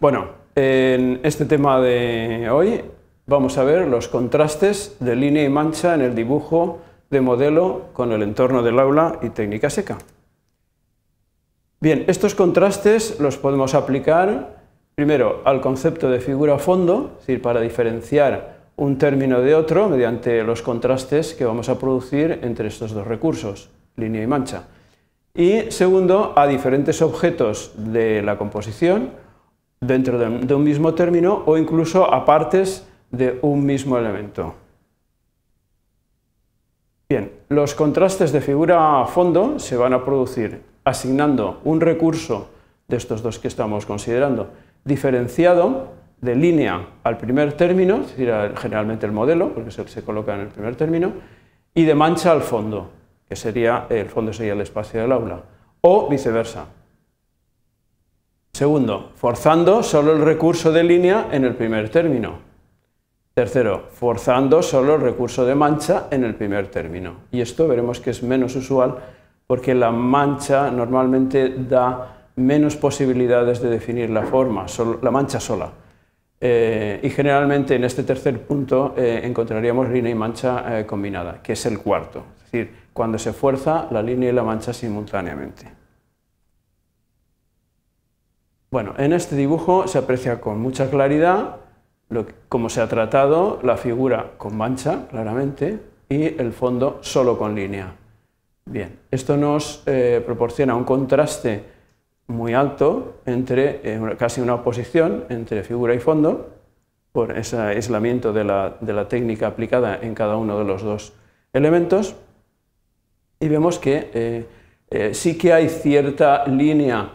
Bueno, en este tema de hoy vamos a ver los contrastes de línea y mancha en el dibujo de modelo con el entorno del aula y técnica seca. Bien, estos contrastes los podemos aplicar primero al concepto de figura fondo, es decir, para diferenciar un término de otro mediante los contrastes que vamos a producir entre estos dos recursos, línea y mancha. Y segundo, a diferentes objetos de la composición, dentro de un mismo término o incluso a partes de un mismo elemento. Bien, los contrastes de figura a fondo se van a producir asignando un recurso de estos dos que estamos considerando diferenciado de línea al primer término, es decir, generalmente el modelo, porque se coloca en el primer término, y de mancha al fondo, que sería el fondo sería el espacio del aula, o viceversa. Segundo, forzando solo el recurso de línea en el primer término. Tercero, forzando solo el recurso de mancha en el primer término. Y esto veremos que es menos usual porque la mancha normalmente da menos posibilidades de definir la forma, la mancha sola. Eh, y generalmente en este tercer punto eh, encontraríamos línea y mancha eh, combinada, que es el cuarto. Es decir, cuando se fuerza la línea y la mancha simultáneamente. Bueno, en este dibujo se aprecia con mucha claridad lo cómo se ha tratado la figura con mancha, claramente, y el fondo solo con línea. Bien, esto nos eh, proporciona un contraste muy alto entre eh, casi una oposición entre figura y fondo por ese aislamiento de la, técnica aplicada en cada uno de los dos elementos y vemos que eh, sí que hay cierta línea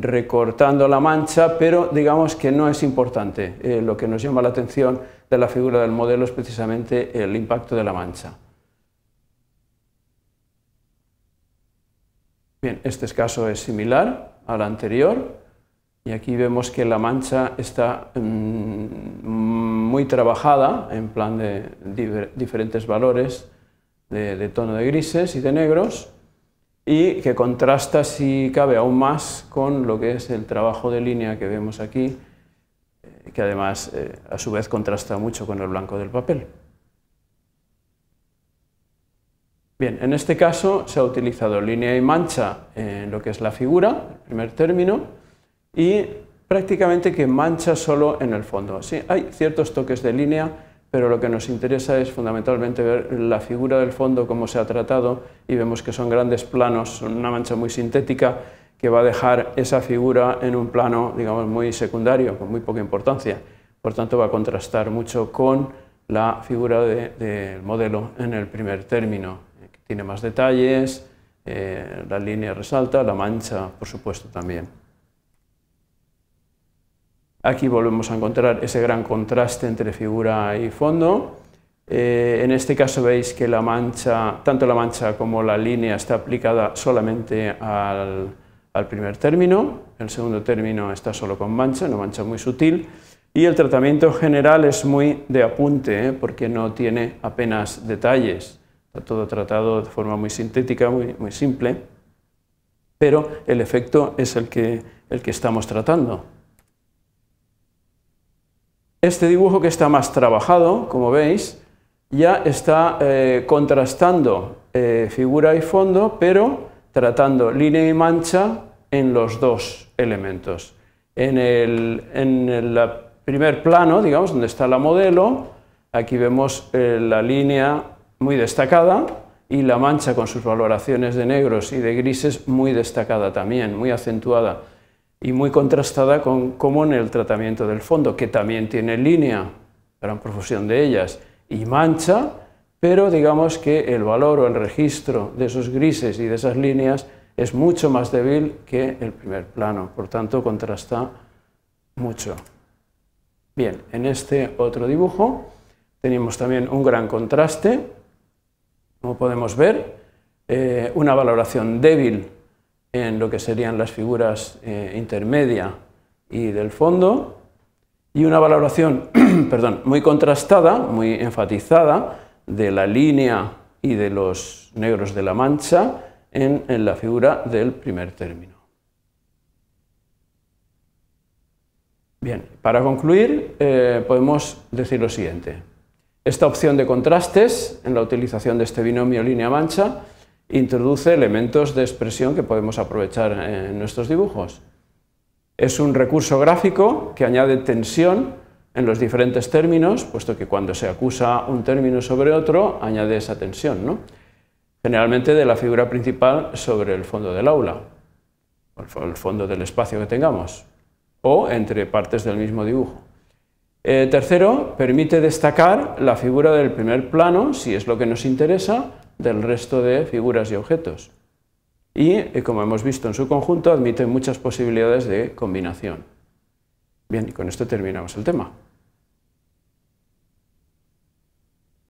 recortando la mancha, pero digamos que no es importante. Eh, lo que nos llama la atención de la figura del modelo es precisamente el impacto de la mancha. Bien, este caso es similar al anterior y aquí vemos que la mancha está mm, muy trabajada en plan de diferentes valores de tono de grises y de negros y que contrasta, si cabe, aún más con lo que es el trabajo de línea que vemos aquí, eh, que además eh, a su vez contrasta mucho con el blanco del papel. Bien, en este caso se ha utilizado línea y mancha en lo que es la figura, el primer término, y prácticamente que mancha solo en el fondo. Sí, hay ciertos toques de línea pero lo que nos interesa es fundamentalmente ver la figura del fondo, cómo se ha tratado, y vemos que son grandes planos, son una mancha muy sintética que va a dejar esa figura en un plano, digamos, muy secundario, con muy poca importancia. Por tanto, va a contrastar mucho con la figura del modelo en el primer término, que tiene más detalles, eh, la línea resalta, la mancha, por supuesto, también. Aquí volvemos a encontrar ese gran contraste entre figura y fondo. Eh, en este caso veis que la mancha, tanto la mancha como la línea está aplicada solamente al, primer término, el segundo término está solo con mancha, una mancha muy sutil, y el tratamiento general es muy de apunte, ¿eh? porque no tiene apenas detalles, está todo tratado de forma muy sintética, muy, muy simple, pero el efecto es el que, el que estamos tratando. Este dibujo que está más trabajado, como veis, ya está eh, contrastando eh, figura y fondo, pero tratando línea y mancha en los dos elementos. En el, primer plano, digamos, donde está la modelo, aquí vemos eh, la línea muy destacada y la mancha con sus valoraciones de negros y de grises muy destacada también, muy acentuada y muy contrastada con cómo en el tratamiento del fondo, que también tiene línea, gran profusión de ellas, y mancha, pero digamos que el valor o el registro de esos grises y de esas líneas es mucho más débil que el primer plano, por tanto contrasta mucho. Bien, en este otro dibujo tenemos también un gran contraste, como podemos ver, eh, una valoración débil en lo que serían las figuras eh, intermedia y del fondo, y una valoración perdón, muy contrastada, muy enfatizada de la línea y de los negros de la mancha en, la figura del primer término. Bien, para concluir eh, podemos decir lo siguiente. Esta opción de contrastes en la utilización de este binomio línea-mancha introduce elementos de expresión que podemos aprovechar en nuestros dibujos. Es un recurso gráfico que añade tensión en los diferentes términos, puesto que cuando se acusa un término sobre otro, añade esa tensión, generalmente de la figura principal sobre el fondo del aula, o el fondo del espacio que tengamos, o entre partes del mismo dibujo. Eh, tercero, permite destacar la figura del primer plano, si es lo que nos interesa, del resto de figuras y objetos. Y, eh, como hemos visto en su conjunto, admite muchas posibilidades de combinación. Bien, y con esto terminamos el tema.